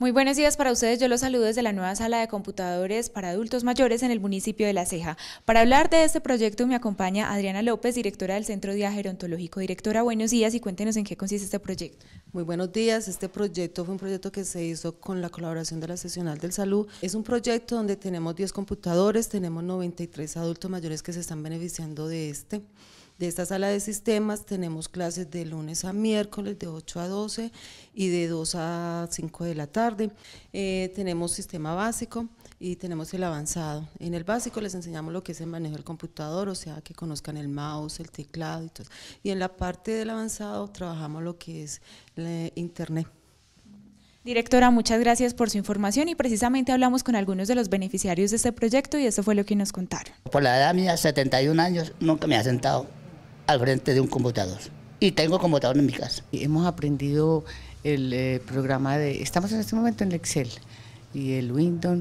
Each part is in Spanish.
Muy buenos días para ustedes. Yo los saludo desde la nueva sala de computadores para adultos mayores en el municipio de La Ceja. Para hablar de este proyecto me acompaña Adriana López, directora del Centro de Gerontológico. Directora, buenos días y cuéntenos en qué consiste este proyecto. Muy buenos días. Este proyecto fue un proyecto que se hizo con la colaboración de la Sesional del Salud. Es un proyecto donde tenemos 10 computadores, tenemos 93 adultos mayores que se están beneficiando de este de esta sala de sistemas tenemos clases de lunes a miércoles de 8 a 12 y de 2 a 5 de la tarde. Eh, tenemos sistema básico y tenemos el avanzado. En el básico les enseñamos lo que es el manejo del computador, o sea, que conozcan el mouse, el teclado y todo. Y en la parte del avanzado trabajamos lo que es internet. Directora, muchas gracias por su información y precisamente hablamos con algunos de los beneficiarios de este proyecto y eso fue lo que nos contaron. Por la edad mía, 71 años, nunca me ha sentado al frente de un computador Y tengo computador en mi casa. Hemos aprendido el eh, programa de... Estamos en este momento en el Excel y el Windows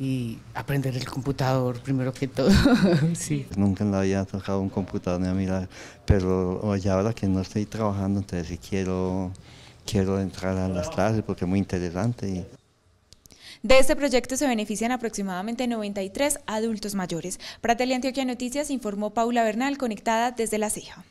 y aprender el computador primero que todo. sí. Nunca le había tocado un computador ni a mirar, pero ya ahora que no estoy trabajando, entonces sí quiero, quiero entrar a las clases porque es muy interesante. Y... De este proyecto se benefician aproximadamente 93 adultos mayores. Para Teleantioquia Noticias informó Paula Bernal, conectada desde La Ceja.